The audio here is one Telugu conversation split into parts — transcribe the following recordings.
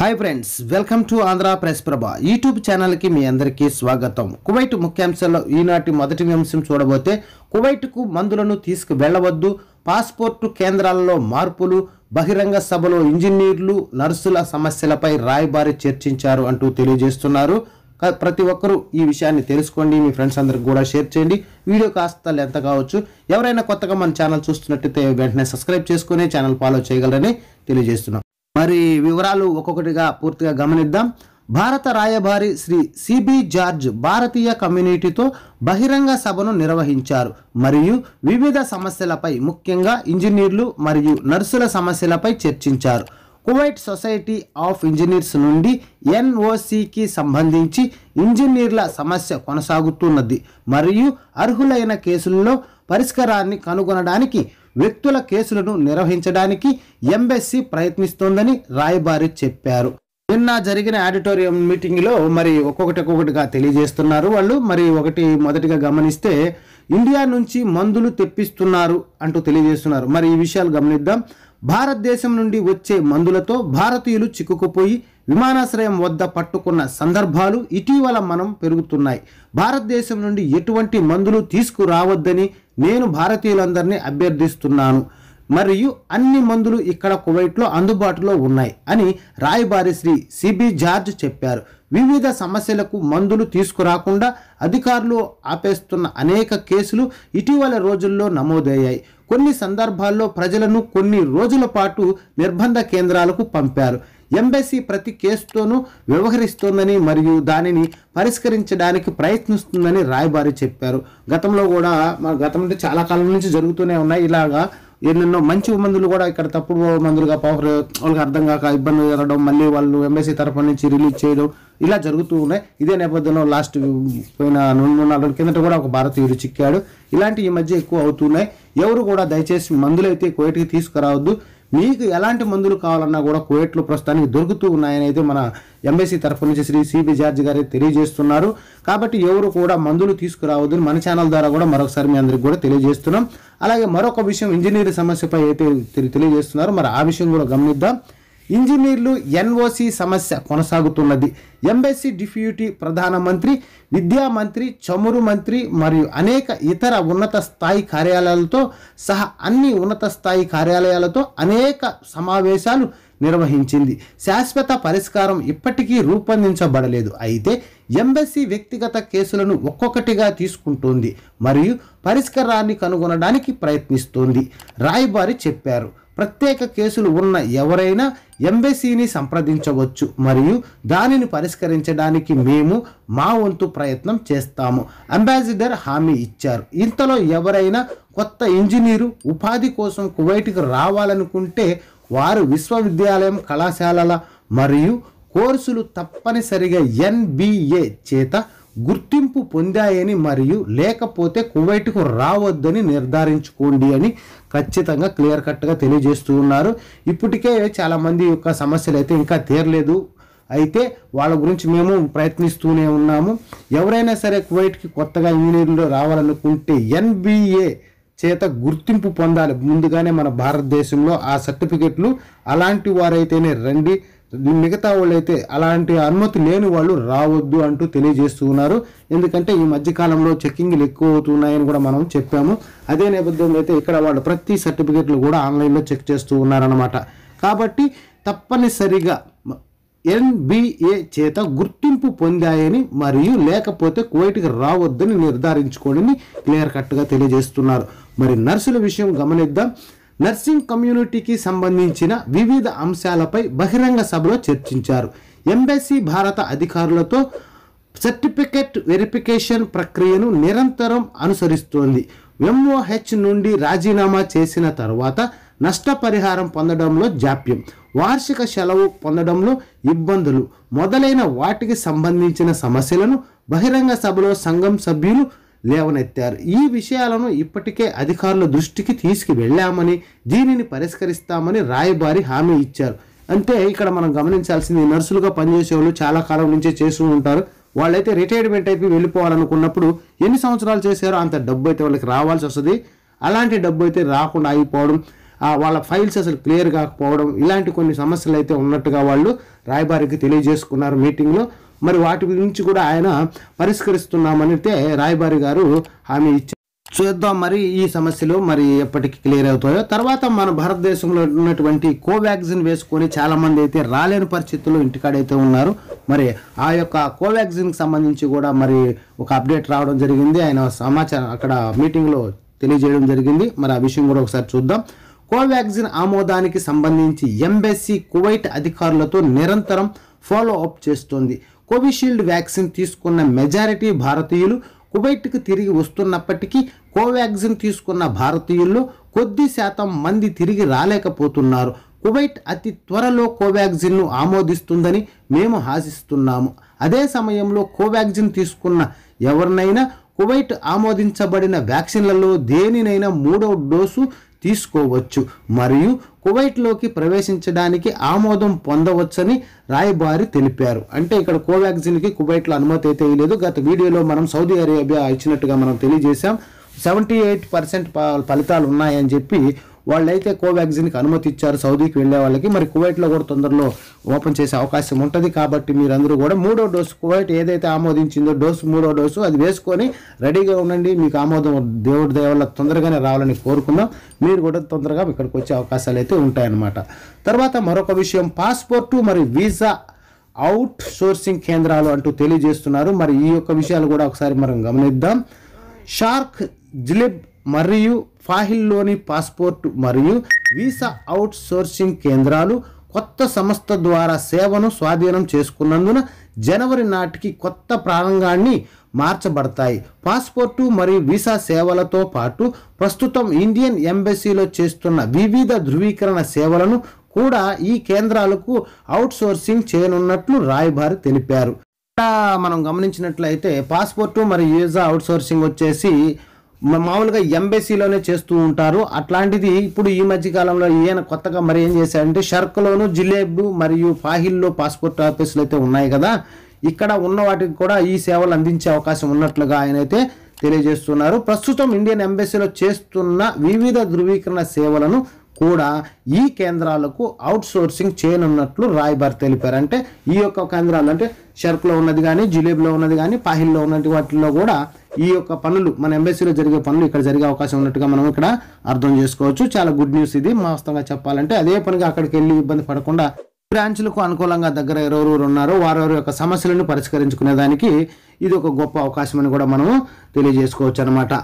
hi friends welcome to Andhra press Prabha YouTube ఛానల్కి మీ అందరికీ స్వాగతం కువైట్ ముఖ్యాంశాల్లో ఈనాటి మొదటి అంశం చూడబోతే కువైట్కు మందులను తీసుకు వెళ్ళవద్దు పాస్పోర్టు కేంద్రాలలో మార్పులు బహిరంగ సభలో ఇంజనీర్లు నర్సుల సమస్యలపై రాయబారి చర్చించారు అంటూ తెలియజేస్తున్నారు ప్రతి ఒక్కరూ ఈ విషయాన్ని తెలుసుకోండి మీ ఫ్రెండ్స్ అందరికి కూడా షేర్ చేయండి వీడియో కాస్త ఎంత కావచ్చు ఎవరైనా కొత్తగా మన ఛానల్ చూస్తున్నట్టయితే వెంటనే సబ్స్క్రైబ్ చేసుకుని ఛానల్ ఫాలో చేయగలరని తెలియజేస్తున్నాం మరి వివరాలు ఒక్కొక్కటిగా పూర్తిగా గమనిద్దాం భారత రాయబారి శ్రీ సిబి జార్జ్ భారతీయ కమ్యూనిటీతో బహిరంగ సభను నిర్వహించారు మరియు వివిధ సమస్యలపై ముఖ్యంగా ఇంజనీర్లు మరియు నర్సుల సమస్యలపై చర్చించారు కువైట్ సొసైటీ ఆఫ్ ఇంజనీర్స్ నుండి ఎన్ఓసికి సంబంధించి ఇంజనీర్ల సమస్య కొనసాగుతున్నది మరియు అర్హులైన కేసుల్లో పరిష్కారాన్ని కనుగొనడానికి వ్యక్తుల కేసులను నిర్వహించడానికి ఎంబెస్సీ ప్రయత్నిస్తోందని రాయబారి చెప్పారు నిన్న జరిగిన ఆడిటోరియం మీటింగ్లో మరి ఒక్కొక్కటి ఒక్కొక్కటిగా తెలియజేస్తున్నారు వాళ్ళు మరి ఒకటి మొదటిగా గమనిస్తే ఇండియా నుంచి మందులు తెప్పిస్తున్నారు అంటూ తెలియజేస్తున్నారు మరి ఈ విషయాలు గమనిద్దాం భారతదేశం నుండి వచ్చే మందులతో భారతీయులు చిక్కుకుపోయి విమానాశ్రయం వద్ద పట్టుకున్న సందర్భాలు ఇటీవల మనం పెరుగుతున్నాయి భారతదేశం నుండి ఎటువంటి మందులు తీసుకురావద్దని నేను భారతీయులందరినీ అభ్యర్థిస్తున్నాను మరియు అన్ని మందులు ఇక్కడ కువైట్లో అందుబాటులో ఉన్నాయి అని రాయబారి శ్రీ సిబి జార్జ్ చెప్పారు వివిధ సమస్యలకు మందులు తీసుకురాకుండా అధికారులు ఆపేస్తున్న అనేక కేసులు ఇటీవల రోజుల్లో నమోదయ్యాయి కొన్ని సందర్భాల్లో ప్రజలను కొన్ని రోజుల పాటు నిర్బంధ కేంద్రాలకు పంపారు ఎంబెసీ ప్రతి కేసుతోనూ వ్యవహరిస్తోందని మరియు దానిని పరిష్కరించడానికి ప్రయత్నిస్తుందని రాయబారి చెప్పారు గతంలో కూడా గతంలో చాలా కాలం నుంచి జరుగుతూనే ఉన్నాయి ఇలాగా ఎన్నెన్నో మంచి మందులు కూడా ఇక్కడ తప్పుడు మందులుగా పవర్ వాళ్ళకి అర్థం కాక ఇబ్బంది జరగడం మళ్ళీ వాళ్ళు ఎంబెసీ తరఫు నుంచి రిలీజ్ చేయడం ఇలా జరుగుతూ ఉన్నాయి ఇదే నేపథ్యంలో లాస్ట్ పోయిన రెండు నాలుగు కిందట కూడా ఒక భారతీయుడు చిక్కాడు ఇలాంటి ఈ మధ్య ఎక్కువ అవుతున్నాయి ఎవరు కూడా దయచేసి మందులైతే కోయటికి తీసుకురావద్దు మీకు ఎలాంటి మందులు కావాలన్నా కూడా కువైట్లో ప్రస్తుతానికి దొరుకుతూ ఉన్నాయని అయితే మన ఎంబసీ తరఫు నుంచి శ్రీ సిబి జార్జ్ గారు తెలియజేస్తున్నారు కాబట్టి ఎవరు కూడా మందులు తీసుకురావద్దని మన ఛానల్ ద్వారా కూడా మరొకసారి మీ అందరికి కూడా తెలియజేస్తున్నాం అలాగే మరొక విషయం ఇంజనీర్ సమస్యపై అయితే తెలియజేస్తున్నారు మరి ఆ విషయం కూడా గమనిద్దాం ఇంజనీర్లు ఎన్ఓసి సమస్య కొనసాగుతున్నది ఎంబెస్సి డిప్యూటీ ప్రధానమంత్రి విద్యా మంత్రి చమురు మంత్రి మరియు అనేక ఇతర ఉన్నత స్థాయి కార్యాలయాలతో సహా అన్ని ఉన్నత స్థాయి కార్యాలయాలతో అనేక సమావేశాలు నిర్వహించింది శాశ్వత పరిష్కారం ఇప్పటికీ రూపొందించబడలేదు అయితే ఎంబెస్సీ వ్యక్తిగత కేసులను ఒక్కొక్కటిగా తీసుకుంటోంది మరియు పరిష్కారాన్ని కనుగొనడానికి ప్రయత్నిస్తోంది రాయబారి చెప్పారు ప్రత్యేక కేసులు ఉన్న ఎవరైనా ఎంబెసీని సంప్రదించవచ్చు మరియు దానిని పరిష్కరించడానికి మేము మా వంతు ప్రయత్నం చేస్తాము అంబాసిడర్ హామీ ఇచ్చారు ఇంతలో ఎవరైనా కొత్త ఇంజనీరు ఉపాధి కోసం కువైట్కి రావాలనుకుంటే వారు విశ్వవిద్యాలయం కళాశాలల మరియు కోర్సులు తప్పనిసరిగా ఎన్బిఏ చేత గుర్తింపు పొందాయని మరియు లేకపోతే కువైట్కు రావద్దని నిర్ధారించుకోండి అని ఖచ్చితంగా క్లియర్ కట్గా తెలియజేస్తూ ఉన్నారు ఇప్పటికే చాలామంది యొక్క సమస్యలు అయితే ఇంకా తీరలేదు అయితే వాళ్ళ గురించి మేము ప్రయత్నిస్తూనే ఉన్నాము ఎవరైనా సరే కువైట్కి కొత్తగా ఇంజనీర్లు రావాలనుకుంటే ఎన్బిఏ చేత గుర్తింపు పొందాలి ముందుగానే మన భారతదేశంలో ఆ సర్టిఫికెట్లు అలాంటి వారైతేనే రండి మిగతా వాళ్ళైతే అలాంటి అనుమతి లేని వాళ్ళు రావద్దు అంటూ తెలియజేస్తూ ఉన్నారు ఎందుకంటే ఈ మధ్యకాలంలో చెక్కింగ్లు ఎక్కువ అవుతున్నాయని కూడా మనం చెప్పాము అదే నేపథ్యంలో అయితే ఇక్కడ వాళ్ళు ప్రతి సర్టిఫికెట్లు కూడా ఆన్లైన్లో చెక్ చేస్తూ ఉన్నారన్నమాట కాబట్టి తప్పనిసరిగా ఎన్బిఏ చేత గుర్తింపు పొందాయని మరియు లేకపోతే కువైట్కి రావద్దని నిర్ధారించుకోండి క్లియర్ కట్గా తెలియజేస్తున్నారు మరి నర్సుల విషయం గమనిద్దాం నర్సింగ్ కమ్యూనిటీకి సంబంధించిన వివిధ అంశాలపై బహిరంగ సభలో చర్చించారు ఎంబెస్సీ భారత అధికారులతో సర్టిఫికెట్ వెరిఫికేషన్ ప్రక్రియను నిరంతరం అనుసరిస్తోంది ఎంఓహెచ్ నుండి రాజీనామా చేసిన తర్వాత నష్టపరిహారం పొందడంలో జాప్యం వార్షిక సెలవు పొందడంలో ఇబ్బందులు మొదలైన వాటికి సంబంధించిన సమస్యలను బహిరంగ సభలో సంఘం సభ్యులు లేవనెత్తారు ఈ విషయాలను ఇప్పటికే అధికారుల దృష్టికి తీసుకువెళ్ళామని దీనిని పరిష్కరిస్తామని రాయబారి హామీ ఇచ్చారు అంటే ఇక్కడ మనం గమనించాల్సింది నర్సులుగా పనిచేసే వాళ్ళు చాలా కాలం నుంచే చేస్తూ ఉంటారు వాళ్ళైతే రిటైర్మెంట్ అయిపోయి వెళ్ళిపోవాలనుకున్నప్పుడు ఎన్ని సంవత్సరాలు చేశారో అంత డబ్బు అయితే వాళ్ళకి రావాల్సి వస్తుంది అలాంటి డబ్బు అయితే రాకుండా అయిపోవడం వాళ్ళ ఫైల్స్ అసలు క్లియర్ కాకపోవడం ఇలాంటి కొన్ని సమస్యలు అయితే ఉన్నట్టుగా వాళ్ళు రాయబారికి తెలియజేసుకున్నారు మీటింగ్లో మరి వాటి గురించి కూడా ఆయన పరిష్కరిస్తున్నామనితే రాయబారి గారు హామీ ఇచ్చారు చూద్దాం మరి ఈ సమస్యలు మరి ఎప్పటికి క్లియర్ అవుతాయో తర్వాత మన భారతదేశంలో ఉన్నటువంటి కోవాక్సిన్ వేసుకొని చాలామంది అయితే రాలేని పరిస్థితుల్లో ఇంటికాడైతే ఉన్నారు మరి ఆ యొక్క కోవాక్సిన్కి సంబంధించి కూడా మరి ఒక అప్డేట్ రావడం జరిగింది ఆయన సమాచారం అక్కడ మీటింగ్లో తెలియజేయడం జరిగింది మరి ఆ విషయం కూడా ఒకసారి చూద్దాం కోవాక్సిన్ ఆమోదానికి సంబంధించి ఎంబెస్సీ కువైట్ అధికారులతో నిరంతరం ఫాలో అప్ చేస్తుంది కోవిషీల్డ్ వ్యాక్సిన్ తీసుకున్న మెజారిటీ భారతీయులు కువైట్కు తిరిగి వస్తున్నప్పటికీ కోవాక్సిన్ తీసుకున్న భారతీయుల్లో కొద్ది శాతం మంది తిరిగి రాలేకపోతున్నారు కువైట్ అతి త్వరలో కోవాక్సిన్ను ఆమోదిస్తుందని మేము ఆశిస్తున్నాము అదే సమయంలో కోవాక్సిన్ తీసుకున్న ఎవరినైనా కువైట్ ఆమోదించబడిన వ్యాక్సిన్లలో దేనినైనా మూడో డోసు తీసుకోవచ్చు మరియు కువైట్లోకి ప్రవేశించడానికి ఆమోదం పొందవచ్చని రాయబారి తెలిపారు అంటే ఇక్కడ కోవాక్సిన్కి కువైట్లో అనుమతి అయితే లేదు గత వీడియోలో మనం సౌదీ అరేబియా ఇచ్చినట్టుగా మనం తెలియజేశాం సెవెంటీ ఎయిట్ పర్సెంట్ ఫలితాలు ఉన్నాయని చెప్పి వాళ్ళైతే కోవాక్సిన్కి అనుమతి ఇచ్చారు సౌదీకి వెళ్ళే వాళ్ళకి మరి కువైట్లో కూడా తొందరలో ఓపెన్ చేసే అవకాశం ఉంటుంది కాబట్టి మీరందరూ కూడా మూడో డోసు కువైట్ ఏదైతే ఆమోదించిందో డోసు మూడో డోసు అది వేసుకొని రెడీగా ఉండండి మీకు ఆమోదం దేవుడి దయవల్ల తొందరగానే రావాలని కోరుకుందాం మీరు కూడా తొందరగా ఇక్కడికి వచ్చే అవకాశాలు అయితే ఉంటాయన్నమాట తర్వాత మరొక విషయం పాస్పోర్టు మరి వీసా అవుట్ సోర్సింగ్ కేంద్రాలు అంటూ తెలియజేస్తున్నారు మరి ఈ యొక్క విషయాలు కూడా ఒకసారి మనం గమనిద్దాం షార్క్ జిలిబ్ మరియు ఫాహిల్లోని పాస్పోర్ట్ మరియు వీసా అవుట్ సోర్సింగ్ కేంద్రాలు కొత్త సంస్థ ద్వారా సేవను స్వాధీనం చేసుకున్నందున జనవరి నాటికి కొత్త ప్రారంభాన్ని మార్చబడతాయి పాస్పోర్టు మరియు వీసా సేవలతో పాటు ప్రస్తుతం ఇండియన్ ఎంబసీలో చేస్తున్న వివిధ ధృవీకరణ సేవలను కూడా ఈ కేంద్రాలకు అవుట్సోర్సింగ్ చేయనున్నట్లు రాయబారి తెలిపారు మనం గమనించినట్లయితే పాస్పోర్టు మరియు వీసా అవుట్సోర్సింగ్ వచ్చేసి మామూలుగా ఎంబెసీలోనే చేస్తూ ఉంటారు అట్లాంటిది ఇప్పుడు ఈ మధ్యకాలంలో ఈయన కొత్తగా మరి ఏం చేశారంటే షర్క్లోను జిలేబు మరియు ఫాహిల్లో పాస్పోర్ట్ ఆఫీసులు అయితే ఉన్నాయి కదా ఇక్కడ ఉన్న వాటికి కూడా ఈ సేవలు అందించే అవకాశం ఉన్నట్లుగా ఆయన అయితే తెలియజేస్తున్నారు ప్రస్తుతం ఇండియన్ ఎంబెసీలో చేస్తున్న వివిధ ధృవీకరణ సేవలను కూడా ఈ కేంద్రాలకు అవుట్సోర్సింగ్ చేయనున్నట్లు రాయ్బార్ తెలిపారు అంటే ఈ యొక్క కేంద్రాలు అంటే షర్క్లో ఉన్నది కానీ జిలేబీలో ఉన్నది కానీ పాహిల్లో ఉన్నటువంటి వాటిల్లో కూడా ఈ యొక్క పనులు మన ఎంబసీలో జరిగే పనులు ఇక్కడ జరిగే అవకాశం ఉన్నట్టుగా మనం ఇక్కడ అర్థం చేసుకోవచ్చు చాలా గుడ్ న్యూస్ ఇది మాస్తంగా చెప్పాలంటే అదే పనిగా అక్కడికి వెళ్ళి ఇబ్బంది పడకుండా బ్రాంచ్లకు అనుకూలంగా దగ్గర ఎవరెవరు ఉన్నారో వారెవరి యొక్క సమస్యలను పరిష్కరించుకునే దానికి ఇది ఒక గొప్ప అవకాశం అని కూడా మనము తెలియజేసుకోవచ్చు అనమాట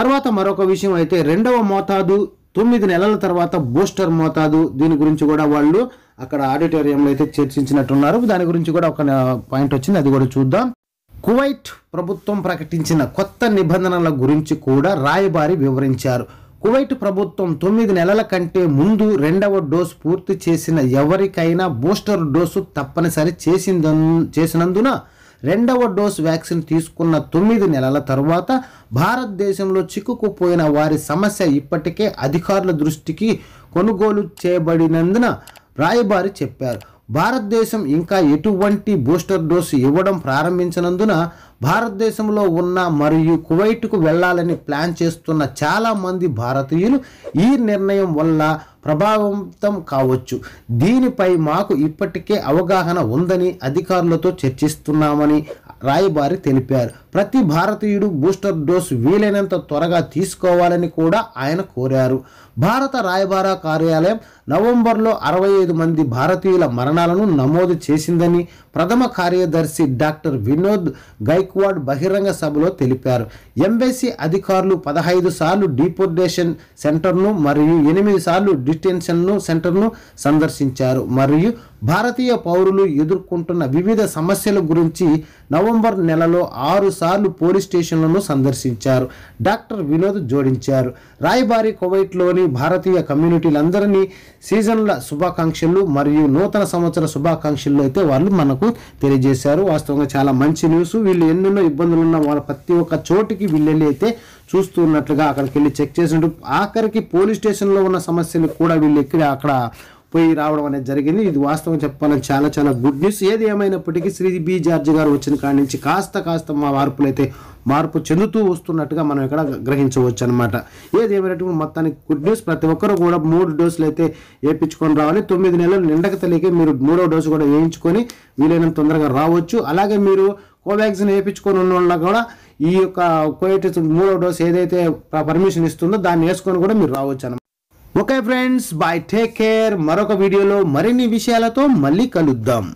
తర్వాత మరొక విషయం అయితే రెండవ మోతాదు తొమ్మిది నెలల తర్వాత బూస్టర్ మోతాదు దీని గురించి కూడా వాళ్ళు అక్కడ ఆడిటోరియంలో అయితే చర్చించినట్టున్నారు దాని గురించి కూడా ఒక పాయింట్ వచ్చింది అది కూడా చూద్దాం కువైట్ ప్రభుత్వం ప్రకటించిన కొత్త నిబంధనల గురించి కూడా రాయబారి వివరించారు కువైట్ ప్రభుత్వం తొమ్మిది నెలల కంటే ముందు రెండవ డోస్ పూర్తి చేసిన ఎవరికైనా బూస్టర్ డోసు తప్పనిసరి చేసిందన్ చేసినందున రెండవ డోస్ వ్యాక్సిన్ తీసుకున్న తొమ్మిది నెలల తరువాత భారతదేశంలో చిక్కుకుపోయిన వారి సమస్య ఇప్పటికే అధికారుల దృష్టికి కొనుగోలు చేయబడినందున రాయబారి చెప్పారు భారతదేశం ఇంకా ఎటువంటి బూస్టర్ డోసు ఇవ్వడం ప్రారంభించినందున భారతదేశంలో ఉన్న మరియు కువైట్కు వెళ్లాలని ప్లాన్ చేస్తున్న చాలామంది భారతీయులు ఈ నిర్ణయం వల్ల ప్రభావితం కావచ్చు దీనిపై మాకు ఇప్పటికే అవగాహన ఉందని అధికారులతో చర్చిస్తున్నామని రాయబారి తెలిపారు ప్రతి భారతీయుడు బూస్టర్ డోస్ వీలైనంత త్వరగా తీసుకోవాలని కూడా ఆయన కోరారు భారత రాయబార కార్యాలయం నవంబర్లో అరవై ఐదు మంది భారతీయుల మరణాలను నమోదు చేసిందని ప్రథమ కార్యదర్శి డాక్టర్ వినోద్ గైక్వాడ్ బహిరంగ సభలో తెలిపారు ఎంబెసీ అధికారులు పదహైదు సార్లు డిపోర్టేషన్ సెంటర్ను మరియు ఎనిమిది సార్లు డిటెన్షన్ను సెంటర్ను సందర్శించారు మరియు భారతీయ పౌరులు ఎదుర్కొంటున్న వివిధ సమస్యల గురించి నవంబర్ నెలలో ఆరు సార్లు పోలీస్ స్టేషన్లను సందర్శించారు డాక్టర్ వినోద్ జోడించారు రాయబారి కువైట్లోని భారతీయ కమ్యూనిటీలందరినీ సీజన్ల శుభాకాంక్షలు మరియు నూతన సంవత్సర శుభాకాంక్షలు అయితే వాళ్ళు మనకు తెలియజేశారు వాస్తవంగా చాలా మంచి న్యూస్ వీళ్ళు ఎన్నెన్నో ఇబ్బందులు ఉన్న వాళ్ళ ప్రతి ఒక్క చోటికి వీళ్ళెళ్ళి అయితే చూస్తున్నట్లుగా అక్కడికి వెళ్ళి చెక్ చేసినట్టు ఆఖరికి పోలీస్ స్టేషన్లో ఉన్న సమస్యలు కూడా వీళ్ళు ఎక్కడ అక్కడ పోయి రావడం అనేది జరిగింది ఇది వాస్తవం చెప్పాలని చాలా చాలా గుడ్ న్యూస్ ఏది ఏమైనప్పటికీ శ్రీ బి జార్జ్ గారు వచ్చిన కాడి నుంచి కాస్త కాస్త మా మార్పులైతే మార్పు చెందుతూ వస్తున్నట్టుగా మనం ఇక్కడ గ్రహించవచ్చు అనమాట ఏది ఏమైనట్టు మొత్తానికి గుడ్ న్యూస్ ప్రతి ఒక్కరు కూడా మూడు డోసులు అయితే వేయించుకొని రావాలి తొమ్మిది నెలలు నిండక తెలియక మీరు మూడో డోసు కూడా వేయించుకొని వీలైనంత తొందరగా రావచ్చు అలాగే మీరు కోవాక్సిన్ వేయించుకొని ఉన్న వాళ్ళ కూడా ఈ యొక్క కోవిడ్ మూడో డోస్ ఏదైతే పర్మిషన్ ఇస్తుందో దాన్ని వేసుకొని కూడా మీరు రావచ్చు అనమాట okay friends bye take care మరొక వీడియోలో మరిన్ని విషయాలతో మళ్ళీ కలుద్దాం